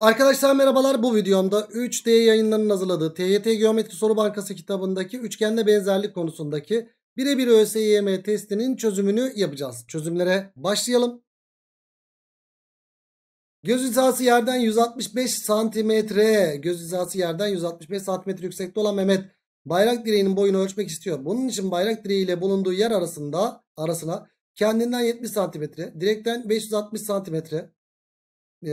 Arkadaşlar merhabalar bu videomda 3D yayınlarının hazırladığı TYT Geometri Soru Bankası kitabındaki üçgenle benzerlik konusundaki birebir ÖSYM testinin çözümünü yapacağız. Çözümlere başlayalım. Göz hizası yerden 165 santimetre, göz hizası yerden 165 santimetre yüksekte olan Mehmet bayrak direğinin boyunu ölçmek istiyor. Bunun için bayrak direği ile bulunduğu yer arasında arasına kendinden 70 santimetre, direkten 560 santimetre, e,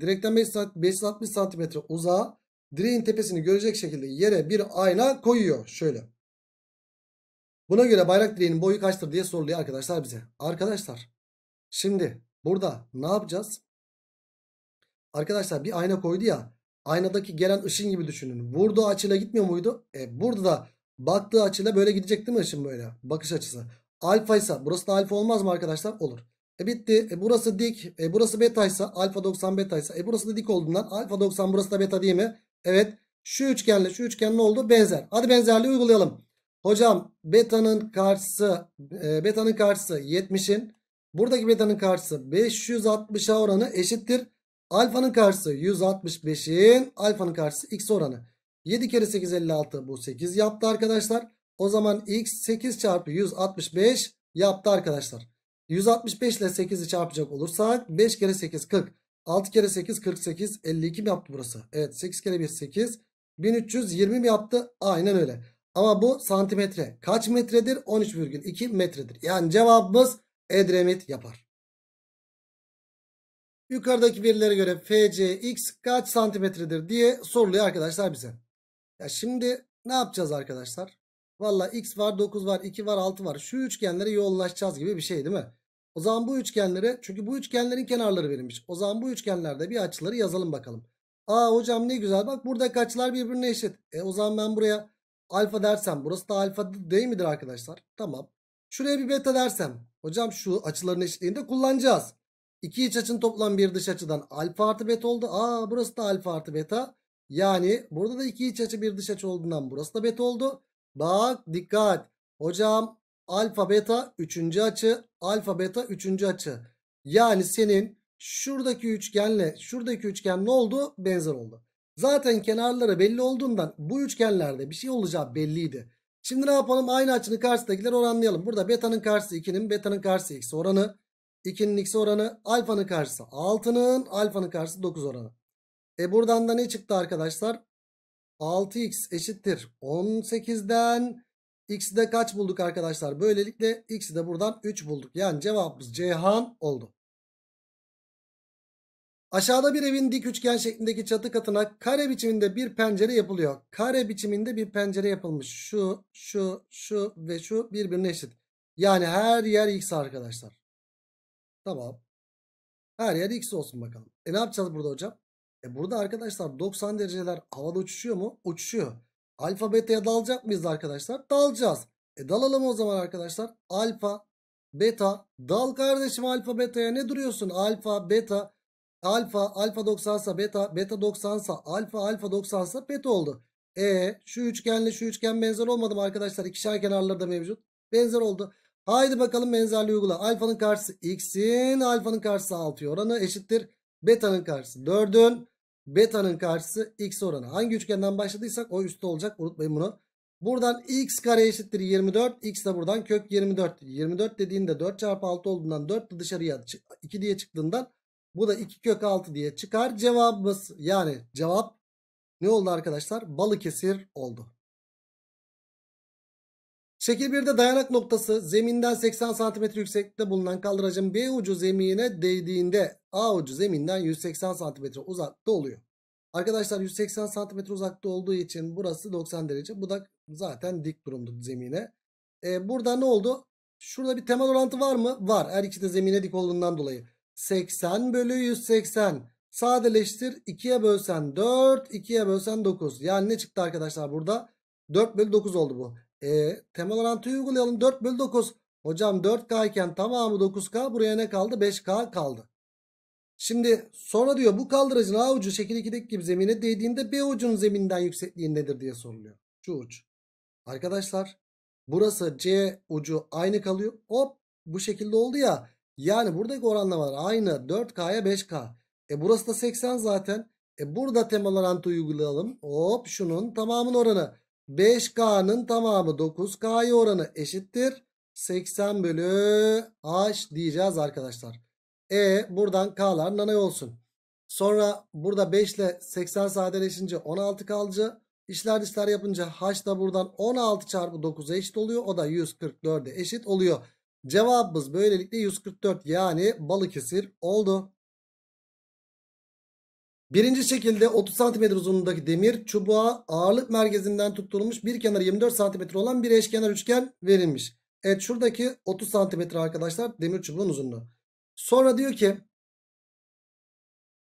direkten 560 santimetre uzağa direğin tepesini görecek şekilde yere bir ayna koyuyor. Şöyle. Buna göre bayrak direğinin boyu kaçtır diye soruluyor arkadaşlar bize. Arkadaşlar şimdi burada ne yapacağız? Arkadaşlar bir ayna koydu ya. Aynadaki gelen ışın gibi düşünün. Vurduğu açıyla gitmiyor muydu? E, burada da baktığı açıyla böyle gidecek değil mi ışın böyle? Bakış açısı. Alfa ise burası da alfa olmaz mı arkadaşlar? Olur. E bitti. E burası dik. E burası betaysa alfa 90 betaysa. E burası da dik olduğundan alfa 90 burası da beta değil mi? Evet. Şu üçgenle şu üçgen ne oldu? Benzer. Hadi benzerliği uygulayalım. Hocam betanın karşısı e, betanın karşısı 70'in buradaki betanın karşısı 560'a oranı eşittir. Alfanın karşısı 165'in alfanın karşısı x oranı. 7 kere 8 56 bu 8 yaptı arkadaşlar. O zaman x 8 çarpı 165 yaptı arkadaşlar. 165 ile 8'i çarpacak olursak 5 kere 8 40. 6 kere 8 48 52 mi yaptı burası? Evet 8 kere 1 8 1320 mi yaptı? Aynen öyle. Ama bu santimetre. Kaç metredir? 13,2 metredir. Yani cevabımız Edremit yapar. Yukarıdaki verilere göre FCX kaç santimetredir diye soruluyor arkadaşlar bize. Ya şimdi ne yapacağız arkadaşlar? Valla x var 9 var 2 var 6 var. Şu üçgenlere yoğunlaşacağız gibi bir şey değil mi? O zaman bu üçgenlere çünkü bu üçgenlerin kenarları verilmiş. O zaman bu üçgenlerde bir açıları yazalım bakalım. Aa hocam ne güzel bak burada açılar birbirine eşit. E o zaman ben buraya alfa dersem burası da alfa değil midir arkadaşlar? Tamam. Şuraya bir beta dersem hocam şu açıların eşitliğini de kullanacağız. İki iç açının toplam bir dış açıdan alfa artı beta oldu. Aa burası da alfa artı beta. Yani burada da iki iç açı bir dış açı olduğundan burası da beta oldu. Bak dikkat. Hocam alfa beta 3. açı. Alfa beta 3. açı. Yani senin şuradaki üçgenle şuradaki üçgen ne oldu? Benzer oldu. Zaten kenarları belli olduğundan bu üçgenlerde bir şey olacağı belliydi. Şimdi ne yapalım? Aynı açının karşısındakileri oranlayalım. Burada beta'nın karşısı 2'nin, beta'nın karşısı x oranı. 2'nin x oranı, alfanın karşısı 6'nın, alfanın karşısı 9 oranı. E buradan da ne çıktı arkadaşlar? 6x eşittir 18'den. X'i de kaç bulduk arkadaşlar? Böylelikle X'i de buradan 3 bulduk. Yani cevabımız Ceyhan oldu. Aşağıda bir evin dik üçgen şeklindeki çatı katına kare biçiminde bir pencere yapılıyor. Kare biçiminde bir pencere yapılmış. Şu, şu, şu ve şu birbirine eşit. Yani her yer X arkadaşlar. Tamam. Her yer X olsun bakalım. E ne yapacağız burada hocam? E burada arkadaşlar 90 dereceler havada uçuşuyor mu? Uçuşuyor. Alfa beta'ya dalacak mıyız arkadaşlar? Dalacağız. E dalalım o zaman arkadaşlar. Alfa beta dal kardeşim alfa beta'ya ne duruyorsun? Alfa beta alfa alfa 90 sa beta beta 90 sa alfa alfa 90 sa beta oldu. E şu üçgenle şu üçgen benzer olmadı mı arkadaşlar? İkişer kenarları da mevcut. Benzer oldu. Haydi bakalım benzerliği uygula. Alfanın karşısı x'in alfanın karşısı 6 oranı eşittir. Beta'nın karşısı 4'ün. Beta'nın karşısı x oranı. Hangi üçgenden başladıysak o üstte olacak. Unutmayın bunu. Buradan x kare eşittir 24. X de buradan kök 24. 24 dediğinde 4 çarpı 6 olduğundan 4 de dışarıya 2 diye çıktığından bu da 2 kök 6 diye çıkar. Cevabımız yani cevap ne oldu arkadaşlar? Balıkesir oldu. Şekil 1'de dayanak noktası zeminden 80 cm yükseklikte bulunan kaldıracın B ucu zemine değdiğinde A ucu zeminden 180 cm uzakta oluyor. Arkadaşlar 180 cm uzakta olduğu için burası 90 derece. Bu da zaten dik durumdu zemine. Ee, burada ne oldu? Şurada bir temel orantı var mı? Var. Her ikisi de zemine dik olduğundan dolayı. 80 bölü 180. Sadeleştir. 2'ye bölsen 4. 2'ye bölsen 9. Yani ne çıktı arkadaşlar burada? 4 bölü 9 oldu bu. E, temel orantıyı uygulayalım. 4 bölü 9. Hocam 4K iken tamamı 9K. Buraya ne kaldı? 5K kaldı. Şimdi sonra diyor bu kaldıracın A ucu şekil 2'deki gibi zemine değdiğinde B ucunun zeminden yüksekliği nedir diye soruluyor. Şu uç. Arkadaşlar burası C ucu aynı kalıyor. Hop bu şekilde oldu ya. Yani buradaki oranlamalar aynı 4K'ya 5K. E burası da 80 zaten. E burada temel orantı uygulayalım. Hop şunun tamamın oranı. 5K'nın tamamı 9K'ya oranı eşittir. 80 bölü H diyeceğiz arkadaşlar. E buradan K'lar nanay olsun. Sonra burada 5 ile 80 sadeleşince 16 kalıcı. İşler dışlar yapınca H da buradan 16 çarpı 9'a eşit oluyor. O da 144'e eşit oluyor. Cevabımız böylelikle 144 yani Balıkesir oldu. Birinci şekilde 30 cm uzunluğundaki demir çubuğa ağırlık merkezinden tutturulmuş bir kenarı 24 cm olan bir eşkenar üçgen verilmiş. Evet şuradaki 30 cm arkadaşlar demir çubuğun uzunluğu. Sonra diyor ki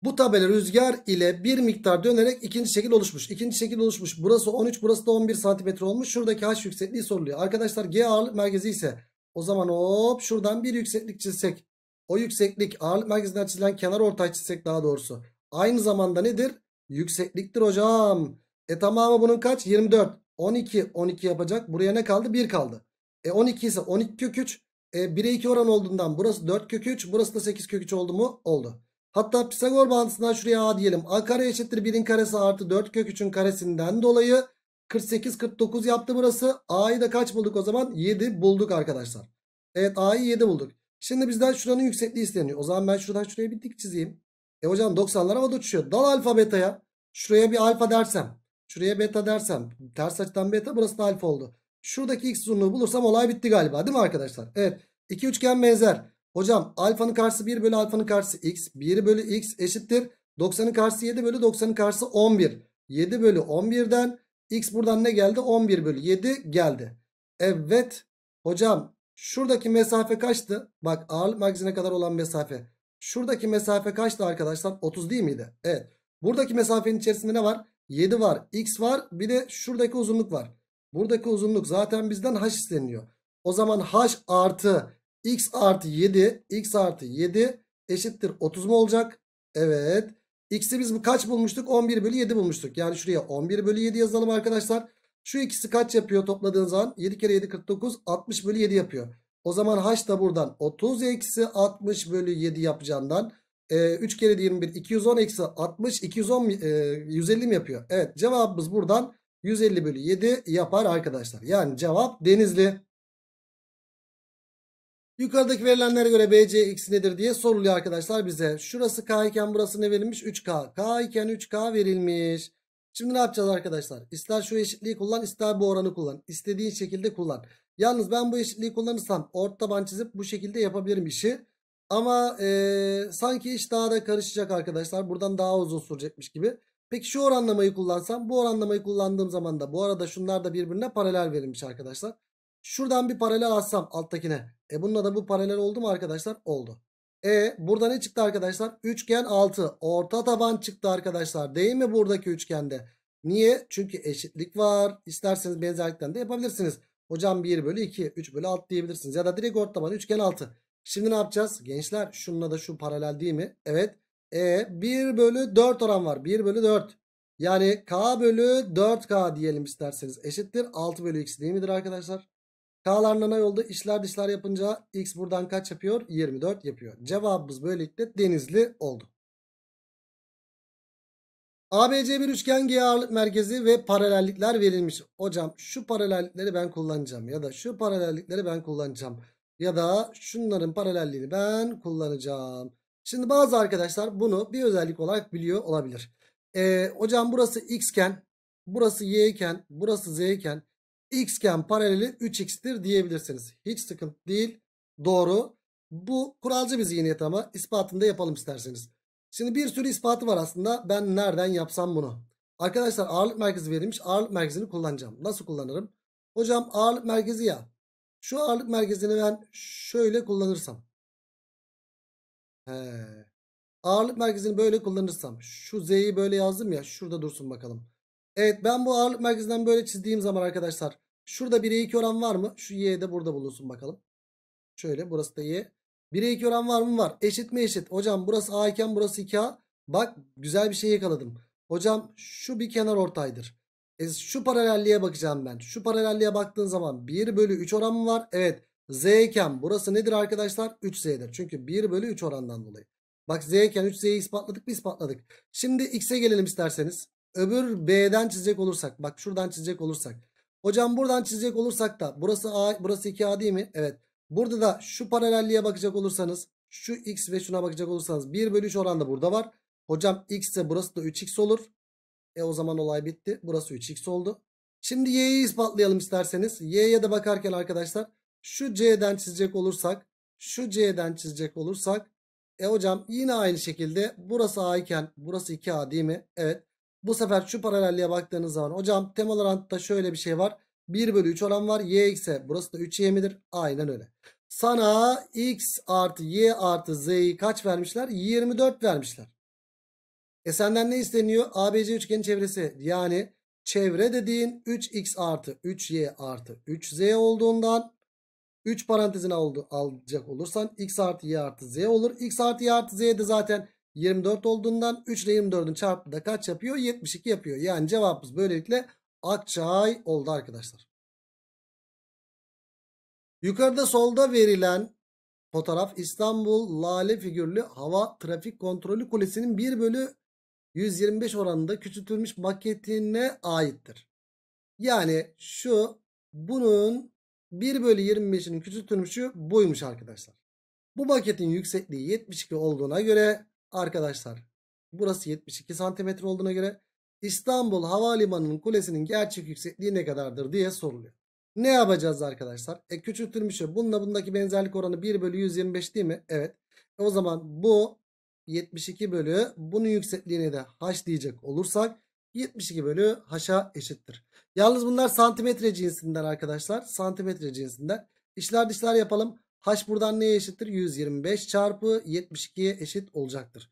bu tabela rüzgar ile bir miktar dönerek ikinci şekil oluşmuş. İkinci şekil oluşmuş. Burası 13 burası da 11 cm olmuş. Şuradaki h yüksekliği soruluyor. Arkadaşlar g ağırlık merkezi ise o zaman hop şuradan bir yükseklik çizsek. O yükseklik ağırlık merkezinden çizilen kenar ortay çizsek daha doğrusu aynı zamanda nedir? Yüksekliktir hocam. E tamamı bunun kaç? 24. 12. 12 yapacak. Buraya ne kaldı? 1 kaldı. E 12 ise 12 kök 3. E 1'e 2 oran olduğundan burası 4 kök 3. Burası da 8 kök 3 oldu mu? Oldu. Hatta Pisagor bağıntısından şuraya A diyelim. A kare eşittir 1'in karesi artı 4 kök 3'ün karesinden dolayı 48 49 yaptı burası. A'yı da kaç bulduk o zaman? 7 bulduk arkadaşlar. Evet A'yı 7 bulduk. Şimdi bizden şuranın yüksekliği isteniyor. O zaman ben şuradan şuraya bir dik çizeyim. E hocam 90'lar havada uçuşuyor. Dal alfa beta'ya. Şuraya bir alfa dersem. Şuraya beta dersem. Ters açıdan beta burası da alfa oldu. Şuradaki x uzunluğu bulursam olay bitti galiba değil mi arkadaşlar? Evet. İki üçgen benzer. Hocam alfanın karşısı 1 bölü alfanın karşısı x. 1 bölü x eşittir. 90'ın karşısı 7 bölü 90'ın karşısı 11. 7 bölü 11'den x buradan ne geldi? 11 bölü 7 geldi. Evet hocam şuradaki mesafe kaçtı? Bak ağırlık magazine kadar olan mesafe. Şuradaki mesafe kaçtı arkadaşlar? 30 değil miydi? Evet. Buradaki mesafenin içerisinde ne var? 7 var. X var. Bir de şuradaki uzunluk var. Buradaki uzunluk zaten bizden h isteniyor. O zaman h artı x artı 7 x artı 7 eşittir 30 mu olacak? Evet. X'i biz bu kaç bulmuştuk? 11 bölü 7 bulmuştuk. Yani şuraya 11 bölü 7 yazalım arkadaşlar. Şu ikisi kaç yapıyor topladığın zaman? 7 kere 7 49 60 bölü 7 yapıyor. O zaman h da buradan 30 eksi 60 bölü 7 yapacağından e, 3 kere 21 210 eksi 60 210 e, 150 mi yapıyor? Evet cevabımız buradan 150 bölü 7 yapar arkadaşlar. Yani cevap denizli. Yukarıdaki verilenlere göre BC x nedir diye soruluyor arkadaşlar bize. Şurası K iken burası ne verilmiş? 3K. K iken 3K verilmiş. Şimdi ne yapacağız arkadaşlar? İster şu eşitliği kullan ister bu oranı kullan. İstediğin şekilde kullan. Yalnız ben bu eşitliği kullanırsam orta taban çizip bu şekilde yapabilirim işi. Ama e, sanki iş daha da karışacak arkadaşlar. Buradan daha uzun sürecekmiş gibi. Peki şu oranlamayı kullansam bu oranlamayı kullandığım zaman da bu arada şunlar da birbirine paralel verilmiş arkadaşlar. Şuradan bir paralel atsam alttakine. E bununla da bu paralel oldu mu arkadaşlar? Oldu. E burada ne çıktı arkadaşlar? Üçgen 6. Orta taban çıktı arkadaşlar. Değil mi buradaki üçgende? Niye? Çünkü eşitlik var. İsterseniz benzerlikten de yapabilirsiniz. Hocam 1 bölü 2, 3 bölü 6 diyebilirsiniz. Ya da direkt ortalamanın üçgen 6. Şimdi ne yapacağız? Gençler şununla da şu paralel değil mi? Evet. E 1 bölü 4 oran var. 1 bölü 4. Yani K bölü 4K diyelim isterseniz. Eşittir 6 bölü X değil midir arkadaşlar? K'ların ana yolda işler dışlar yapınca X buradan kaç yapıyor? 24 yapıyor. Cevabımız böylelikle denizli oldu. ABC bir üçgen G ağırlık merkezi ve paralellikler verilmiş. Hocam şu paralellikleri ben kullanacağım ya da şu paralellikleri ben kullanacağım ya da şunların paralelliğini ben kullanacağım. Şimdi bazı arkadaşlar bunu bir özellik olarak biliyor olabilir. Ee, hocam burası x iken burası y iken burası z iken x iken paraleli 3x'tir diyebilirsiniz. Hiç sıkıntı değil. Doğru. Bu kuralcı bir zihniyet ama ispatında yapalım isterseniz. Şimdi bir sürü ispatı var aslında. Ben nereden yapsam bunu? Arkadaşlar ağırlık merkezi verilmiş. Ağırlık merkezini kullanacağım. Nasıl kullanırım? Hocam ağırlık merkezi ya. Şu ağırlık merkezini ben şöyle kullanırsam. He. Ağırlık merkezini böyle kullanırsam. Şu Z'yi böyle yazdım ya. Şurada dursun bakalım. Evet ben bu ağırlık merkezinden böyle çizdiğim zaman arkadaşlar. Şurada 1'e 2 oran var mı? Şu Y de burada bulunsun bakalım. Şöyle burası da Y. 1'e 2 oran var mı? Var. Eşit mi eşit? Hocam burası A iken burası 2A. Bak güzel bir şey yakaladım. Hocam şu bir kenar ortaydır. E, şu paralelliğe bakacağım ben. Şu paralelliğe baktığın zaman 1 bölü 3 oran mı var? Evet. Z iken burası nedir arkadaşlar? 3Z'dir. Çünkü 1 bölü 3 orandan dolayı. Bak Z iken 3Z'yi ispatladık mı ispatladık. Şimdi X'e gelelim isterseniz. Öbür B'den çizecek olursak. Bak şuradan çizecek olursak. Hocam buradan çizecek olursak da burası A burası 2A değil mi? Evet. Burada da şu paralelliğe bakacak olursanız şu x ve şuna bakacak olursanız 1 bölü 3 oranda burada var. Hocam x ise burası da 3x olur. E o zaman olay bitti. Burası 3x oldu. Şimdi y'yi ispatlayalım isterseniz. y'ye de bakarken arkadaşlar şu c'den çizecek olursak şu c'den çizecek olursak e hocam yine aynı şekilde burası a iken burası 2a değil mi? Evet. Bu sefer şu paralelliğe baktığınız zaman hocam temel orantıda şöyle bir şey var. 1 bölü 3 olan var. Y ise burası da 3y midir? Aynen öyle. Sana x artı y artı z'yi kaç vermişler? 24 vermişler. E senden ne isteniyor? ABC üçgenin çevresi. Yani çevre dediğin 3x artı 3y artı 3z olduğundan 3 parantezine alacak olursan x artı y artı z olur. x artı y artı z de zaten 24 olduğundan 3 ile 24'ün çarpımı da kaç yapıyor? 72 yapıyor. Yani cevabımız böylelikle Akçay oldu arkadaşlar. Yukarıda solda verilen fotoğraf İstanbul lale figürlü hava trafik kontrolü kulesinin 1 bölü 125 oranında küçültülmüş maketine aittir. Yani şu bunun 1 bölü 25'inin küçültülmüşü buymuş arkadaşlar. Bu maketin yüksekliği 72 olduğuna göre arkadaşlar burası 72 santimetre olduğuna göre İstanbul Havalimanı'nın kulesinin gerçek yüksekliği ne kadardır diye soruluyor. Ne yapacağız arkadaşlar? E küçültülmüş. Bununla bundaki benzerlik oranı 1 bölü 125 değil mi? Evet. E, o zaman bu 72 bölü bunun yüksekliğine de h diyecek olursak 72 bölü h'a eşittir. Yalnız bunlar santimetre cinsinden arkadaşlar. Santimetre cinsinden. İşler dışlar yapalım. H buradan neye eşittir? 125 çarpı 72'ye eşit olacaktır.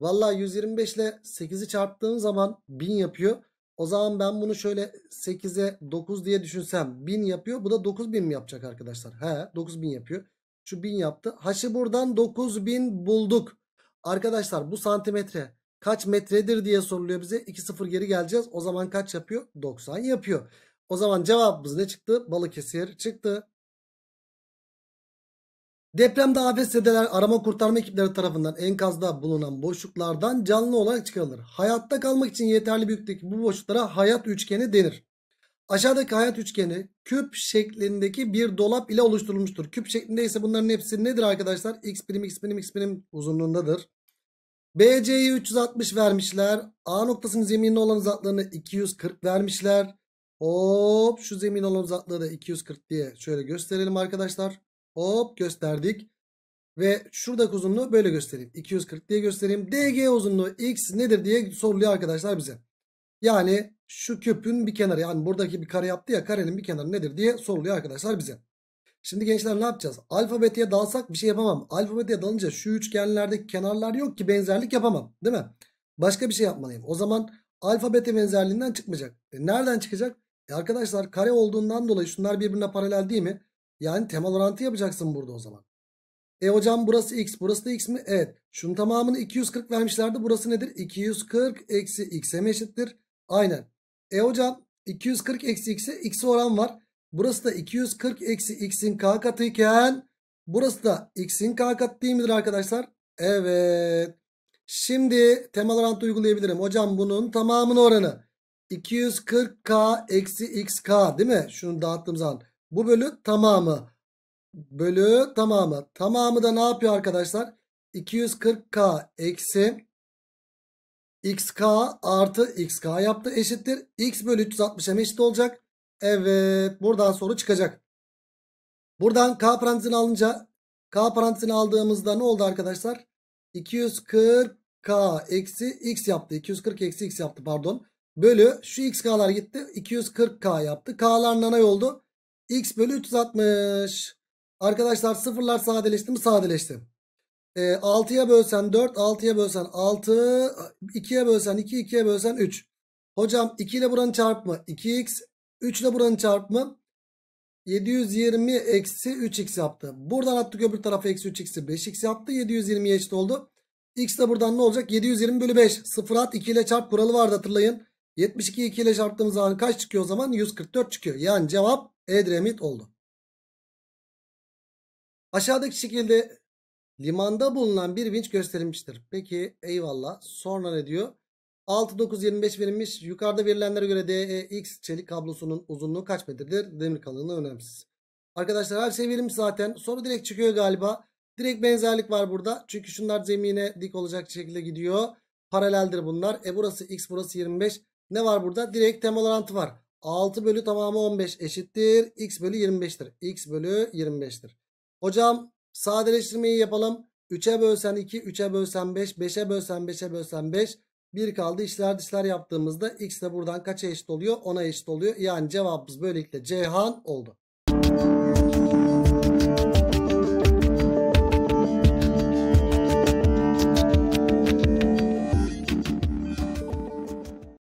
Valla 125 ile 8'i çarptığın zaman 1000 yapıyor. O zaman ben bunu şöyle 8'e 9 diye düşünsem 1000 yapıyor. Bu da 9000 mi yapacak arkadaşlar? He 9000 yapıyor. Şu 1000 yaptı. Haşı buradan 9000 bulduk. Arkadaşlar bu santimetre kaç metredir diye soruluyor bize. 2 sıfır geri geleceğiz. O zaman kaç yapıyor? 90 yapıyor. O zaman cevabımız ne çıktı? Balıkesir çıktı. Depremde afet AFS'deler arama kurtarma ekipleri tarafından enkazda bulunan boşluklardan canlı olarak çıkarılır. Hayatta kalmak için yeterli büyüklükteki bu boşluklara hayat üçgeni denir. Aşağıdaki hayat üçgeni küp şeklindeki bir dolap ile oluşturulmuştur. Küp şeklinde ise bunların hepsi nedir arkadaşlar? X birim x birim x birim uzunluğundadır. BC'yi 360 vermişler. A noktasının zeminine olan uzaklığını 240 vermişler. Hop şu zemin olan uzaklığı da 240 diye şöyle gösterelim arkadaşlar. Hop gösterdik. Ve şuradaki uzunluğu böyle göstereyim. 240 diye göstereyim. DG uzunluğu x nedir diye soruluyor arkadaşlar bize. Yani şu küpün bir kenarı yani buradaki bir kare yaptı ya karenin bir kenarı nedir diye soruluyor arkadaşlar bize. Şimdi gençler ne yapacağız? Alfabetiye dalsak bir şey yapamam. Alfabetiye dalınca şu üçgenlerdeki kenarlar yok ki benzerlik yapamam. Değil mi? Başka bir şey yapmalıyım. O zaman alfabete benzerliğinden çıkmayacak. E nereden çıkacak? E arkadaşlar kare olduğundan dolayı şunlar birbirine paralel değil mi? Yani temel orantı yapacaksın burada o zaman. E hocam burası x burası da x mi? Evet. Şunun tamamını 240 vermişlerdi. Burası nedir? 240 eksi x'e mi eşittir? Aynen. E hocam 240 eksi x'e x oran var. Burası da 240 eksi x'in k katı iken burası da x'in k katı değil midir arkadaşlar? Evet. Şimdi temel orantı uygulayabilirim. Hocam bunun tamamının oranı 240k eksi xk değil mi? Şunu dağıttığım zaman bu bölü tamamı. Bölü tamamı. Tamamı da ne yapıyor arkadaşlar? 240k eksi xk artı xk yaptı eşittir. x bölü 360'a eşit olacak. Evet buradan soru çıkacak. Buradan k parantezini alınca k parantezini aldığımızda ne oldu arkadaşlar? 240k eksi x yaptı. 240 eksi x yaptı pardon. Bölü şu xk'lar gitti. 240k yaptı. K'lar nanay oldu. X bölü 360. Arkadaşlar sıfırlar sadeleşti mi? Sadeleşti. E, ee, 6'ya bölsen 4, 6'ya bölsen 6, 2'ye bölsen 2, 2'ye bölsen 3. Hocam 2 ile buranın çarpımı 2x, 3 ile buranın çarpımı 720 eksi 3x yaptı. Buradan attık öbür tarafa eksi 3x'i 5x yaptı. 720 eşit oldu. X de buradan ne olacak? 720 bölü 5. 0 at 2 ile çarp kuralı vardı hatırlayın. 72 2 ile çarptığımız zaman kaç çıkıyor o zaman? 144 çıkıyor. Yani cevap Edremit oldu. Aşağıdaki şekilde limanda bulunan bir vinç gösterilmiştir. Peki eyvallah. Sonra ne diyor? 6, 9, 25 verilmiş. Yukarıda verilenlere göre DEX çelik kablosunun uzunluğu kaç metredir? Demir kalınlığı önemsiz. Arkadaşlar her şey verilmiş zaten. Soru direkt çıkıyor galiba. Direkt benzerlik var burada. Çünkü şunlar zemine dik olacak şekilde gidiyor. Paraleldir bunlar. E burası X burası 25. Ne var burada? Direkt temel orantı var. 6 bölü tamamı 15 eşittir. X bölü 25'tir. X bölü 25'tir. Hocam sadeleştirmeyi yapalım. 3'e bölsen 2, 3'e bölsen 5, 5'e bölsen 5'e bölsen 5. 1 kaldı. İşler dışlar yaptığımızda x de buradan kaça eşit oluyor? 10'a eşit oluyor. Yani cevabımız böylelikle Cihan oldu.